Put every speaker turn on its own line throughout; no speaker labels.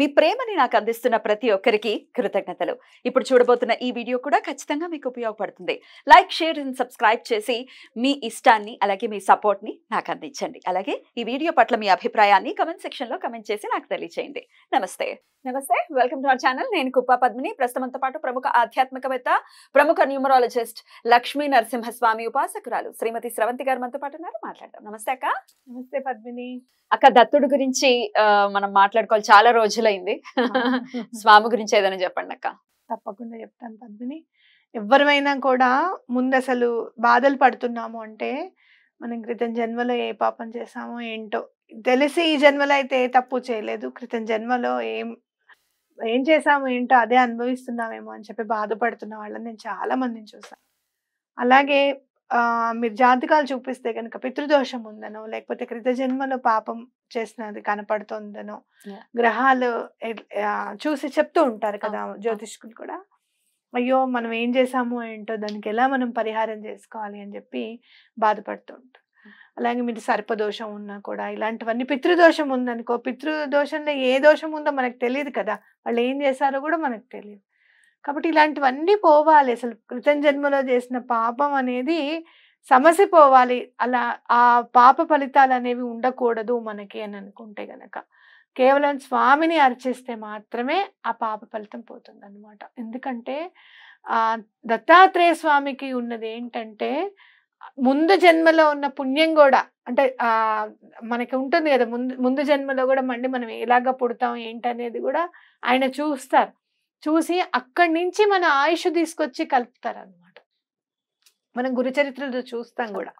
మీ ప్రేమని నాకు అందిస్తున్న ప్రతి ఒక్కరికి కృతజ్ఞతలు ఇప్పుడు చూడబోతున్న ఈ వీడియో కూడా ఖచ్చితంగా మీకు ఉపయోగపడుతుంది లైక్ షేర్ అండ్ సబ్స్క్రైబ్ చేసి మీ ఇష్టాన్ని అలాగే మీ సపోర్ట్ని నాకు అందించండి అలాగే ఈ వీడియో పట్ల మీ అభిప్రాయాన్ని కమెంట్ సెక్షన్లో కమెంట్ చేసి నాకు తెలియజేయండి నమస్తే నమస్తే వెల్కమ్ టు అవర్ ఛానల్ నేను కుప్ప పద్మిని ప్రస్తుతంతో పాటు ప్రముఖ ఆధ్యాత్మికవేత్త ప్రముఖ న్యూమరాలజిస్ట్ లక్ష్మీ నరసింహస్వామి ఉపాసకురాలు శ్రీమతి స్రవంతి గారు మనతో పాటు ఉన్నారు మాట్లాడతాం నమస్తే అక్క నమస్తే పద్మిని అక్క దత్తుడు గురించి మనం మాట్లాడుకోవాలి చాలా రోజులైంది స్వామి గురించి ఏదైనా చెప్పండి అక్క తప్పకుండా చెప్తాను పద్మిని
ఎవరిమైనా కూడా ముందు అసలు బాధలు పడుతున్నాము అంటే మనం క్రితం జన్మలో ఏ పాపం చేసామో ఏంటో తెలిసి ఈ జన్మలో అయితే ఏ తప్పు చేయలేదు క్రితం జన్మలో ఏం ఏం చేసాము ఏంటో అదే అనుభవిస్తున్నామేమో అని చెప్పి బాధపడుతున్న వాళ్ళని నేను చాలా మందిని చూసాను అలాగే మీరు జాతకాలు చూపిస్తే కనుక పితృదోషం ఉందనో లేకపోతే క్రిత జన్మలో పాపం చేసినది కనపడుతుందనో గ్రహాలు చూసి చెప్తూ ఉంటారు కదా జ్యోతిష్కులు కూడా అయ్యో మనం ఏం చేసాము ఏంటో దానికి ఎలా మనం పరిహారం చేసుకోవాలి అని చెప్పి బాధపడుతూ ఉంటారు అలాగే మీరు సర్పదోషం ఉన్నా కూడా ఇలాంటివన్నీ పితృదోషం ఉందనుకో పితృదోషంలో ఏ దోషం ఉందో మనకు తెలియదు కదా వాళ్ళు ఏం చేశారో కూడా మనకు తెలియదు కాబట్టి ఇలాంటివన్నీ పోవాలి అసలు క్రితం జన్మలో చేసిన పాపం అనేది సమస్య పోవాలి అలా ఆ పాప ఫలితాలు అనేవి ఉండకూడదు మనకి అని అనుకుంటే గనక కేవలం స్వామిని అర్చిస్తే మాత్రమే ఆ పాప ఫలితం పోతుంది అనమాట ఎందుకంటే ఆ దత్తాత్రేయ స్వామికి ఉన్నది ఏంటంటే ముందు జన్మలో ఉన్న పుణ్యం కూడా అంటే ఆ మనకి ఉంటుంది కదా ముందు ముందు జన్మలో కూడా మళ్ళీ మనం ఎలాగ పుడతాం ఏంటనేది కూడా ఆయన చూస్తారు చూసి అక్కడి నుంచి మన ఆయుష్ తీసుకొచ్చి కలుపుతారనమాట మనం గురుచరిత్రలో చూస్తాం కూడా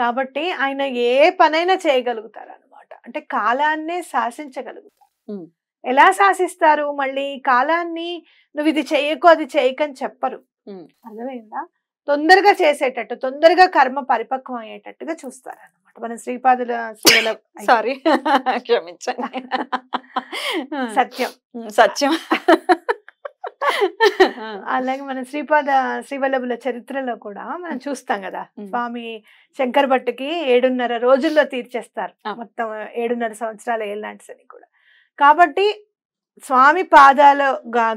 కాబట్టి ఆయన ఏ పనైనా చేయగలుగుతారు అనమాట అంటే కాలాన్నే శాసించగలుగుతారు ఎలా శాసిస్తారు మళ్ళీ కాలాన్ని నువ్వు ఇది చేయకు అది చేయకని చెప్పరు అర్థమైందా తొందరగా చేసేటట్టు తొందరగా కర్మ పరిపక్వం అయ్యేటట్టుగా చూస్తారు అనమాట మన శ్రీపాదుల సారీ
క్షమించండి
సత్యం సత్యం అలాగే మన శ్రీపాద శ్రీవల్లభుల చరిత్రలో కూడా మనం చూస్తాం కదా స్వామి శంకర్ భట్టుకి ఏడున్నర రోజుల్లో తీర్చేస్తారు మొత్తం ఏడున్నర సంవత్సరాల ఏళ్ళంటిస్ అని కూడా కాబట్టి స్వామి పాదాలు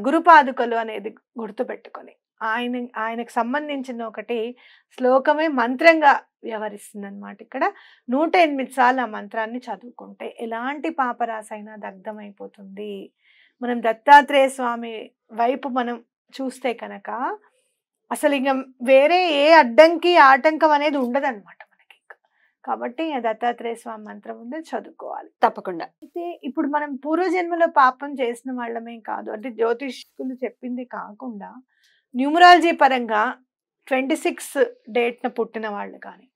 గురుపాదుకలు అనేది గుర్తుపెట్టుకొని ఆయన ఆయనకు సంబంధించిన ఒకటి శ్లోకమే మంత్రంగా వ్యవహరిస్తుంది అనమాట ఇక్కడ నూట ఎనిమిది సార్లు ఆ మంత్రాన్ని చదువుకుంటే ఎలాంటి పాపరాశైనా దగ్ధమైపోతుంది మనం దత్తాత్రేయ స్వామి వైపు మనం చూస్తే కనుక అసలు ఇంకా వేరే ఏ అడ్డంకి ఆటంకం అనేది ఉండదన్నమాట మనకి కాబట్టి దత్తాత్రేయ స్వామి మంత్రం ఉంది చదువుకోవాలి తప్పకుండా అయితే ఇప్పుడు మనం పూర్వజన్మలో పాపం చేసిన వాళ్ళమే కాదు అంటే జ్యోతిష్కులు చెప్పింది కాకుండా న్యూమరాలజీ పరంగా ట్వంటీ సిక్స్ డేట్న పుట్టిన వాళ్ళు కానీ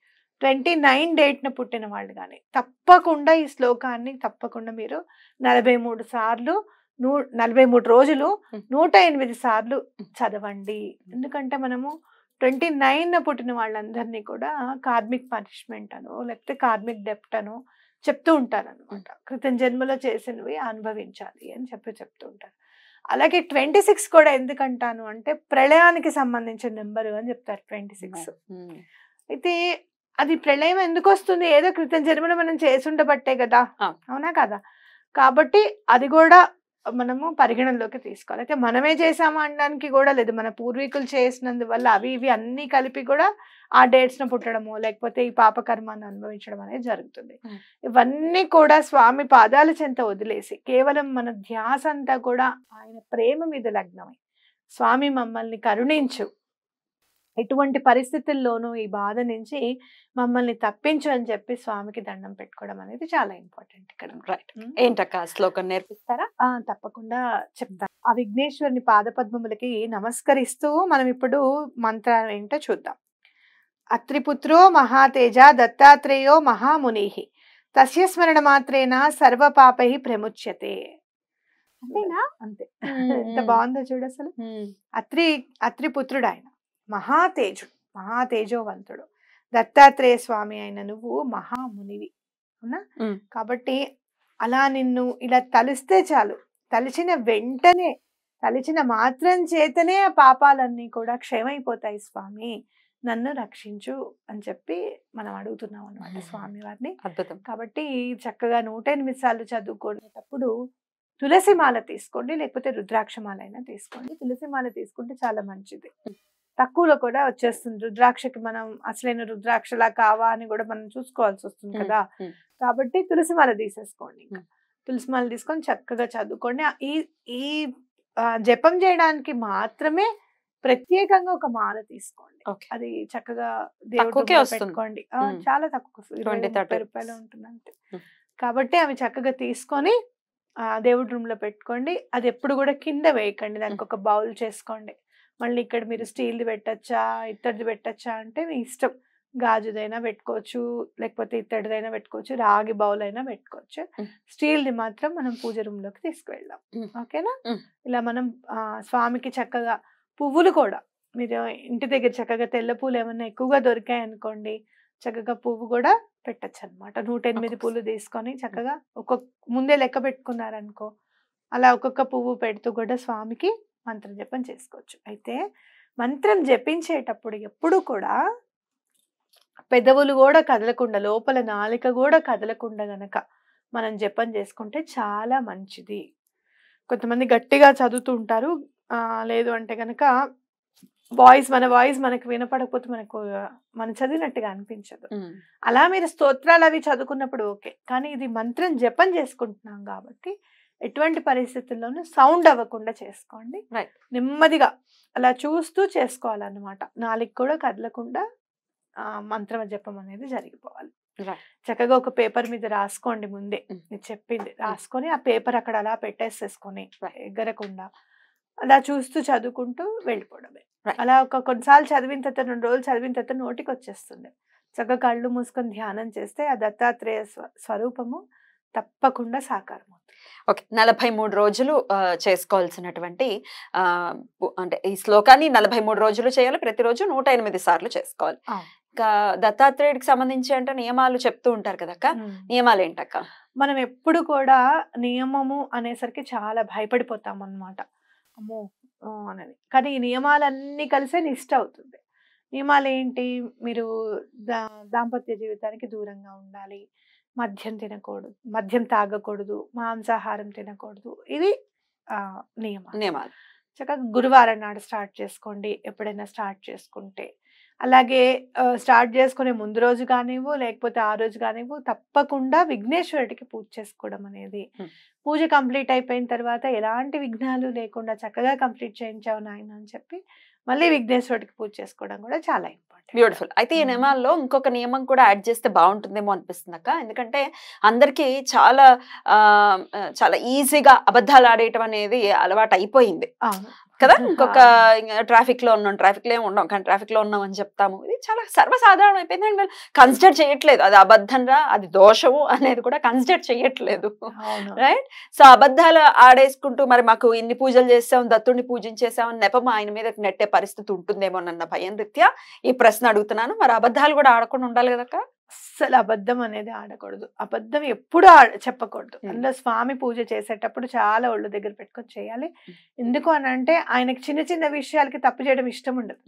ట్వంటీ నైన్ డేట్న పుట్టిన వాళ్ళు కానీ తప్పకుండా ఈ శ్లోకాన్ని తప్పకుండా మీరు నలభై మూడు సార్లు నూ నలభై మూడు రోజులు నూట ఎనిమిది సార్లు చదవండి ఎందుకంటే మనము ట్వంటీ నైన్ పుట్టిన వాళ్ళందరినీ కూడా కార్మిక్ పనిష్మెంట్ అను లేకపోతే కార్మిక్ డెప్ట్ అను చెప్తూ ఉంటారు అనమాట క్రితం జన్మలో చేసినవి అనుభవించాలి అని చెప్పి చెప్తూ ఉంటారు అలాగే ట్వంటీ సిక్స్ కూడా ఎందుకంటాను అంటే ప్రళయానికి సంబంధించిన నెంబరు అని చెప్తారు ట్వంటీ సిక్స్ అయితే అది ప్రళయం ఎందుకు వస్తుంది ఏదో క్రితం జన్మలో మనం చేసి ఉండబట్టే కదా అవునా కదా కాబట్టి అది కూడా మనము పరిగణనలోకి తీసుకోవాలి అయితే మనమే చేసామా అనడానికి కూడా లేదు మన పూర్వీకులు చేసినందువల్ల అవి ఇవి అన్నీ కలిపి కూడా ఆ డేట్స్ను పుట్టడము లేకపోతే ఈ పాపకర్మాన్ని అనుభవించడం అనేది జరుగుతుంది ఇవన్నీ కూడా స్వామి పాదాల చెంత వదిలేసి కేవలం మన ధ్యాస అంతా కూడా ఆయన ప్రేమ మీద లగ్నమై స్వామి మమ్మల్ని కరుణించు ఎటువంటి పరిస్థితుల్లోనూ ఈ బాధ నుంచి మమ్మల్ని తప్పించు అని చెప్పి స్వామికి దండం పెట్టుకోవడం అనేది చాలా ఇంపార్టెంట్ ఇక్కడ రైట్ ఏంటక్క శ్లోకం నేర్పిస్తారా తప్పకుండా చెప్తాను ఆ విఘ్నేశ్వరుని పాదపద్మములకి నమస్కరిస్తూ మనం ఇప్పుడు మంత్రం ఏంటో చూద్దాం అత్రిపుత్రో మహాతేజ దత్తాత్రేయో మహాముని తస్య స్మరణ మాత్రేన సర్వపాపై ప్రముచ్యతే అంతేనా అంతే ఎంత బాగుందో చూడు అసలు అత్రి అత్రిపుత్రుడు ఆయన మహాతేజుడు మహాతేజవంతుడు దత్తాత్రేయ స్వామి అయిన నువ్వు మహామునివి అవునా కాబట్టి అలా నిన్ను ఇలా తలిస్తే చాలు తలిచిన వెంటనే తలిచిన మాత్రం చేతనే ఆ పాపాలన్నీ కూడా క్షయమైపోతాయి స్వామి నన్ను రక్షించు అని చెప్పి మనం అడుగుతున్నాం అనమాట స్వామి వారిని అద్భుతం కాబట్టి చక్కగా నూట ఎనిమిది సార్లు చదువుకునేటప్పుడు తులసి మాల తీసుకోండి లేకపోతే రుద్రాక్షమాలైనా అయినా తీసుకోండి తులసి మాల తీసుకుంటే చాలా మంచిది తక్కువలో కూడా వచ్చేస్తుంది రుద్రాక్షకి మనం అసలైన రుద్రాక్షలా కావా అని కూడా మనం చూసుకోవాల్సి వస్తుంది కదా కాబట్టి తులసి మాల తీసేసుకోండి తులసి మాల తీసుకొని చక్కగా చదువుకోండి ఈ ఈ జపం చేయడానికి మాత్రమే ప్రత్యేకంగా ఒక మాల తీసుకోండి అది చక్కగా దేవుడికి పెట్టుకోండి చాలా తక్కువ రూపాయలు ఉంటుందంటే కాబట్టి అవి చక్కగా తీసుకొని దేవుడి రూమ్ లో పెట్టుకోండి అది ఎప్పుడు కూడా కింద వేయకండి దానికి ఒక బౌల్ చేసుకోండి మళ్ళీ ఇక్కడ మీరు స్టీల్ది పెట్టచ్చా ఇత్తడిది పెట్టచ్చా అంటే మీ ఇష్టం గాజుదైనా పెట్టుకోవచ్చు లేకపోతే ఇత్తడిదైనా పెట్టుకోవచ్చు రాగి బౌల్ అయినా పెట్టుకోవచ్చు స్టీల్ది మాత్రం మనం పూజ రూమ్లోకి తీసుకువెళ్దాం ఓకేనా ఇలా మనం స్వామికి చక్కగా పువ్వులు కూడా మీరు ఇంటి దగ్గర చక్కగా తెల్ల పూలు ఏమన్నా ఎక్కువగా దొరికాయి అనుకోండి చక్కగా పువ్వు కూడా పెట్టచ్చు అనమాట నూట ఎనిమిది పూలు తీసుకొని చక్కగా ఒక్కొక్క ముందే లెక్క పెట్టుకున్నారనుకో అలా ఒక్కొక్క పువ్వు పెడుతూ కూడా స్వామికి మంత్రం జపం చేసుకోవచ్చు అయితే మంత్రం జపించేటప్పుడు ఎప్పుడు కూడా పెదవులు కూడా కదలకుండా లోపల నాలిక కూడా కదలకుండా గనక మనం జపం చేసుకుంటే చాలా మంచిది కొంతమంది గట్టిగా చదువుతూ ఉంటారు లేదు అంటే కనుక వాయిస్ మన వాయిస్ మనకు వినపడకపోతే మనకు మనం చదివినట్టుగా అనిపించదు అలా మీరు స్తోత్రాలు అవి చదువుకున్నప్పుడు ఓకే కానీ ఇది మంత్రం జపం చేసుకుంటున్నాం కాబట్టి ఎటువంటి పరిస్థితుల్లోనూ సౌండ్ అవ్వకుండా చేసుకోండి నెమ్మదిగా అలా చూస్తూ చేసుకోవాలన్నమాట నాలుగు కూడా కదలకుండా మంత్ర జపం అనేది జరిగిపోవాలి చక్కగా ఒక పేపర్ మీద రాసుకోండి ముందే నేను mm. చెప్పింది mm. రాసుకొని ఆ పేపర్ అక్కడ అలా పెట్టేసేసుకొని ఎగరకుండా అలా చూస్తూ చదువుకుంటూ వెళ్ళిపోవడమే అలా ఒక కొన్నిసార్లు చదివిన తర్వాత రెండు రోజులు చదివిన తర్వాత నోటికి వచ్చేస్తుంది చక్కగా కళ్ళు మూసుకొని ధ్యానం చేస్తే ఆ దత్తాత్రేయ స్వ స్వరూపము తప్పకుండా సాకారం
ఓకే నలభై మూడు రోజులు చేసుకోవాల్సినటువంటి అంటే ఈ శ్లోకాన్ని నలభై మూడు రోజులు చేయాలి ప్రతిరోజు నూట ఎనిమిది సార్లు చేసుకోవాలి ఇంకా దత్తాత్రేయుడికి సంబంధించి అంటే నియమాలు చెప్తూ ఉంటారు కదక్క నియమాలు ఏంటక్క మనం ఎప్పుడు కూడా నియమము అనేసరికి చాలా భయపడిపోతాం అన్నమాట
అమ్మో అనేది కానీ ఈ నియమాలన్నీ కలిసే నిష్ట అవుతుంది నియమాలు ఏంటి మీరు దాంపత్య జీవితానికి దూరంగా ఉండాలి మద్యం తినకూడదు మద్యం తాగకూడదు మాంసాహారం తినకూడదు ఇవి నియమాలు నియమాలు చక్కగా గురువారం నాడు స్టార్ట్ చేసుకోండి ఎప్పుడైనా స్టార్ట్ చేసుకుంటే అలాగే స్టార్ట్ చేసుకునే ముందు రోజు కానివ్వు లేకపోతే ఆ రోజు కానివ్వు తప్పకుండా విఘ్నేశ్వరుడికి పూజ చేసుకోవడం అనేది పూజ కంప్లీట్ అయిపోయిన తర్వాత ఎలాంటి విఘ్నాలు లేకుండా చక్కగా కంప్లీట్ చేయించావు
నాయన అని చెప్పి మళ్ళీ విఘ్నేశ్వరుడికి పూజ చేసుకోవడం కూడా చాలా ఇంపార్టెంట్ బ్యూటిఫుల్ అయితే ఈ నియమాల్లో ఇంకొక నియమం కూడా యాడ్ చేస్తే బాగుంటుందేమో అనిపిస్తుంది అక్క ఎందుకంటే అందరికీ చాలా చాలా ఈజీగా అబద్ధాలు ఆడేయటం అనేది అలవాటు అయిపోయింది కదా ఇంకొక ట్రాఫిక్ లో ఉన్నాం ట్రాఫిక్ లో ఏమి కానీ ట్రాఫిక్ లో ఉన్నాం అని చెప్తాము ఇది చాలా సర్వసాధారణం అయిపోయింది అండ్ కన్సిడర్ చేయట్లేదు అది అబద్ధంరా అది దోషము అనేది కూడా కన్సిడర్ చేయట్లేదు రైట్ సో అబద్ధాలు ఆడేసుకుంటూ మరి మాకు ఇన్ని పూజలు చేసాం దత్తుడిని పూజించేసాం నెపం ఆయన మీద నెట్టే పరిస్థితి ఉంటుందేమో అన్న భయం రీత్యా ఈ ప్రశ్న అడుగుతున్నాను మరి అబద్ధాలు కూడా ఆడకుండా ఉండాలి కదక్క అస్సలు అబద్ధం అనేది ఆడకూడదు అబద్ధం ఎప్పుడు చెప్పకూడదు అందులో
స్వామి పూజ చేసేటప్పుడు చాలా ఒళ్ళు దగ్గర పెట్టుకొని చేయాలి ఎందుకు అని అంటే ఆయనకి చిన్న చిన్న విషయాలకి తప్పు చేయడం ఇష్టం ఉండదు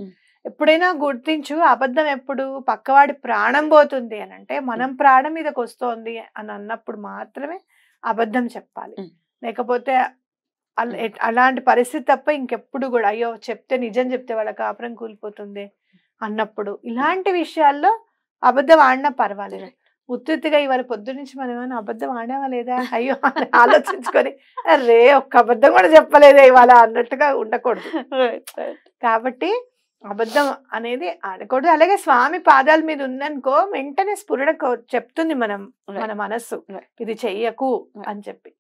ఎప్పుడైనా గుర్తించు అబద్ధం ఎప్పుడు పక్కవాడి ప్రాణం పోతుంది అని అంటే మనం ప్రాణం మీదకి వస్తోంది అని అన్నప్పుడు మాత్రమే అబద్ధం చెప్పాలి లేకపోతే అలాంటి పరిస్థితి తప్ప ఇంకెప్పుడు కూడా అయ్యో చెప్తే నిజం చెప్తే వాళ్ళ కాపురం కూలిపోతుంది అన్నప్పుడు ఇలాంటి విషయాల్లో అబద్ధం ఆడినా పర్వాలేదు ఉత్తిగా ఇవాళ పొద్దు నుంచి మనం ఏమైనా అబద్ధం ఆడామా లేదా అయ్యో అని ఆలోచించుకొని రే ఒక్క అబద్ధం కూడా చెప్పలేదే ఇవాళ అన్నట్టుగా ఉండకూడదు కాబట్టి అబద్ధం అనేది ఆడకూడదు అలాగే స్వామి పాదాల మీద ఉందనుకో వెంటనే స్ఫురణ చెప్తుంది మనం మన మనస్సు ఇది చెయ్యకు అని చెప్పి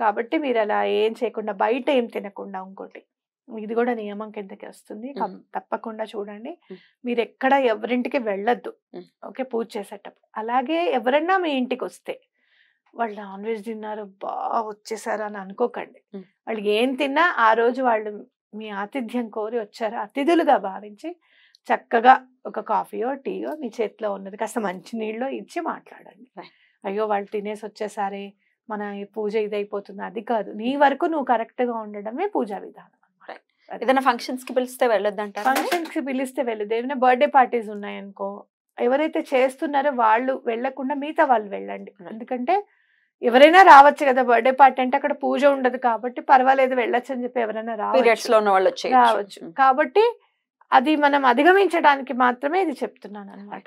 కాబట్టి మీరు అలా ఏం చేయకుండా బయట ఏం తినకుండా ఇంకోటి ఇది కూడా నియమం కిందకి వస్తుంది తప్పకుండా చూడండి మీరు ఎక్కడ ఎవరింటికి వెళ్ళద్దు ఓకే పూజ చేసేటప్పుడు అలాగే ఎవరన్నా మీ ఇంటికి వస్తే వాళ్ళు నాన్ వెజ్ తిన్నారు బా వచ్చేసారు అని అనుకోకండి వాళ్ళు ఏం తిన్నా ఆ రోజు వాళ్ళు మీ ఆతిథ్యం కోరి వచ్చారు అతిథులుగా భావించి చక్కగా ఒక కాఫీయో టీయో మీ చేతిలో ఉన్నది కాస్త మంచినీళ్ళు ఇచ్చి మాట్లాడండి అయ్యో వాళ్ళు తినేసి వచ్చేసారి మన పూజ ఇదైపోతుంది అది కాదు నీ వరకు నువ్వు కరెక్ట్గా ఉండడమే పూజా విధానం ఏదైనా ఫంక్షన్స్ కి పిలిస్తే వెళ్ళొద్దంట ఫంక్షన్స్ కి పిలిస్తే వెళ్ళదు ఏమైనా బర్త్డే పార్టీస్ ఉన్నాయనుకో ఎవరైతే చేస్తున్నారో వాళ్ళు వెళ్లకుండా మిగతా వాళ్ళు వెళ్ళండి ఎందుకంటే ఎవరైనా రావచ్చు కదా బర్త్డే పార్టీ అంటే అక్కడ పూజ ఉండదు కాబట్టి పర్వాలేదు వెళ్ళొచ్చు అని చెప్పి ఎవరైనా
రావచ్చు రావచ్చు కాబట్టి అది మనం అధిగమించడానికి మాత్రమే ఇది చెప్తున్నాను అనమాట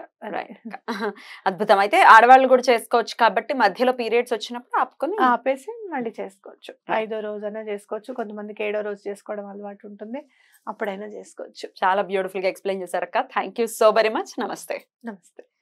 అద్భుతం అయితే ఆడవాళ్ళు కూడా చేసుకోవచ్చు కాబట్టి మధ్యలో పీరియడ్స్ వచ్చినప్పుడు ఆపుకొని
ఆపేసి మళ్ళీ చేసుకోవచ్చు ఐదో రోజైనా చేసుకోవచ్చు కొంతమందికి ఏడో రోజు చేసుకోవడం అలవాటు ఉంటుంది
అప్పుడైనా చేసుకోవచ్చు చాలా బ్యూటిఫుల్ గా ఎక్స్ప్లెయిన్ చేశారక్క thank you so very much నమస్తే నమస్తే